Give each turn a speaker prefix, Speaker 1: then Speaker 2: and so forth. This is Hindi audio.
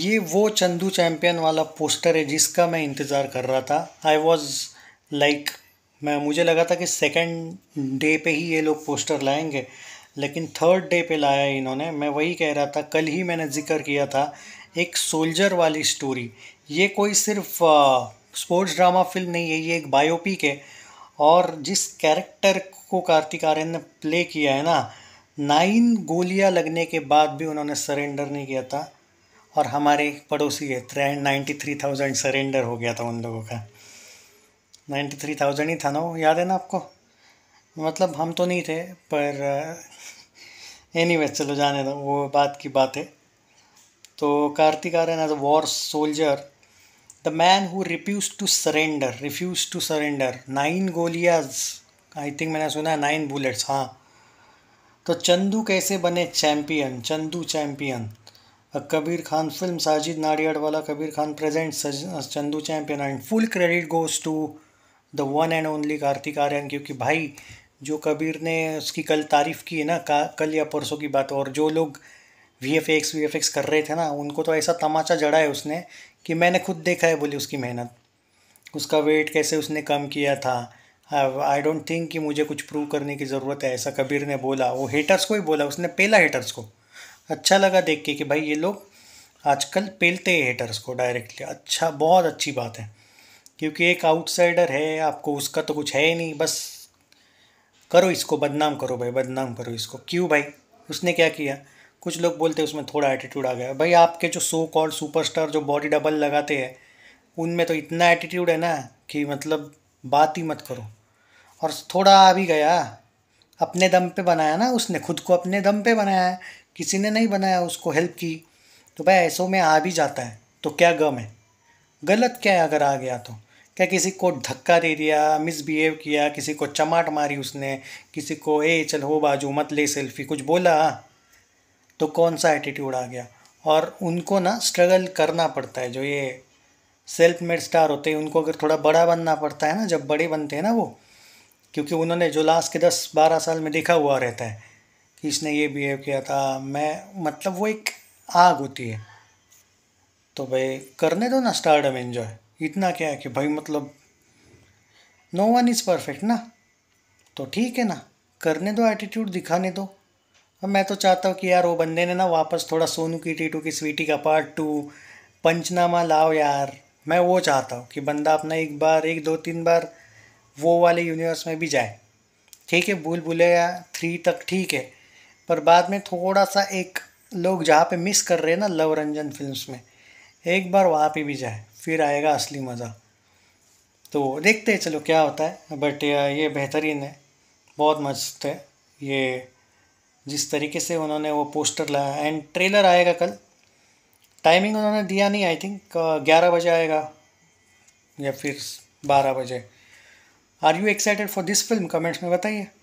Speaker 1: ये वो चंदू चैम्पियन वाला पोस्टर है जिसका मैं इंतज़ार कर रहा था आई वॉज़ लाइक मैं मुझे लगा था कि सेकेंड डे पे ही ये लोग पोस्टर लाएंगे लेकिन थर्ड डे पे लाया इन्होंने मैं वही कह रहा था कल ही मैंने जिक्र किया था एक सोल्जर वाली स्टोरी ये कोई सिर्फ स्पोर्ट्स ड्रामा फिल्म नहीं है ये एक बायोपिक है और जिस कैरेक्टर को कार्तिक आर्यन ने प्ले किया है ना नाइन गोलियां लगने के बाद भी उन्होंने सरेंडर नहीं किया था और हमारे पड़ोसी है three ninety three thousand surrender हो गया था उन लोगों का नाइन्टी थ्री थाउजेंड ही था ना वो याद है ना आपको मतलब हम तो नहीं थे पर एनी uh, वे चलो जाने दो वो बात की बात है तो Kartik Aaryan as a war soldier the man who refuse to surrender refuse to surrender nine गोलियाज आई थिंक मैंने सुना है नाइन बुलेट्स हाँ तो चंदू कैसे बने champion Chandu champion Kabir Khan film Sajid Nadiadwala Kabir Khan present Chandu champion and full credit goes to the one and only Kartik Aaryan क्योंकि भाई जो कबीर ने उसकी कल तारीफ़ की है ना कल या परसों की बात और जो लोग V F X V F X कर रहे थे ना उनको तो ऐसा तमाचा जड़ा है उसने कि मैंने खुद देखा है बोली उसकी मेहनत उसका वेट कैसे उसने कम किया था आई डोंट थिंक कि मुझे कुछ प्रूव करने की ज़रूरत है ऐसा कबीर ने बोला वो हेटर्स को ही बोला उसने पहला हेटर्स को अच्छा लगा देख के कि भाई ये लोग आजकल पेलते हैं हेटर्स को डायरेक्टली अच्छा बहुत अच्छी बात है क्योंकि एक आउटसाइडर है आपको उसका तो कुछ है ही नहीं बस करो इसको बदनाम करो भाई बदनाम करो इसको क्यों भाई उसने क्या किया कुछ लोग बोलते हैं उसमें थोड़ा एटीट्यूड आ गया भाई आपके जो सो कॉल्ड सुपरस्टार जो बॉडी डबल लगाते हैं उनमें तो इतना एटीट्यूड है ना कि मतलब बात ही मत करो और थोड़ा आ भी गया अपने दम पे बनाया ना उसने खुद को अपने दम पे बनाया है किसी ने नहीं बनाया उसको हेल्प की तो भाई ऐसों में आ भी जाता है तो क्या गम है गलत क्या है अगर आ गया तो क्या किसी को धक्का दे दिया मिसबिहेव किया किसी को चमाट मारी उसने किसी को ए चल हो बाजू मत ले सेल्फी कुछ बोला तो कौन सा एटीट्यूड आ गया और उनको ना स्ट्रगल करना पड़ता है जो ये सेल्फ मेड स्टार होते हैं उनको अगर थोड़ा बड़ा बनना पड़ता है ना जब बड़े बनते हैं ना वो क्योंकि उन्होंने जो लास्ट के दस बारह साल में देखा हुआ रहता है इसने ये बिहेव किया था मैं मतलब वो एक आग होती है तो भाई करने दो ना स्टार्ट अब एंजॉय इतना क्या है कि भाई मतलब नो वन इज़ परफेक्ट ना तो ठीक है ना करने दो एटीट्यूड दिखाने दो अब मैं तो चाहता हूँ कि यार वो बंदे ने ना वापस थोड़ा सोनू की टीटू की स्वीटी का पार्ट टू पंचनामा लाओ यार मैं वो चाहता हूँ कि बंदा अपना एक बार एक दो तीन बार वो वाले यूनिवर्स में भी जाए ठीक है भूल भूलेगा थ्री तक ठीक है पर बाद में थोड़ा सा एक लोग जहाँ पे मिस कर रहे हैं ना लव रंजन फिल्म्स में एक बार वहाँ पे भी जाए फिर आएगा असली मज़ा तो देखते हैं चलो क्या होता है बट ये बेहतरीन है बहुत मस्त है ये जिस तरीके से उन्होंने वो पोस्टर लाया एंड ट्रेलर आएगा कल टाइमिंग उन्होंने दिया नहीं आई थिंक ग्यारह बजे आएगा या फिर बारह बजे are you excited for this film comments में बताइए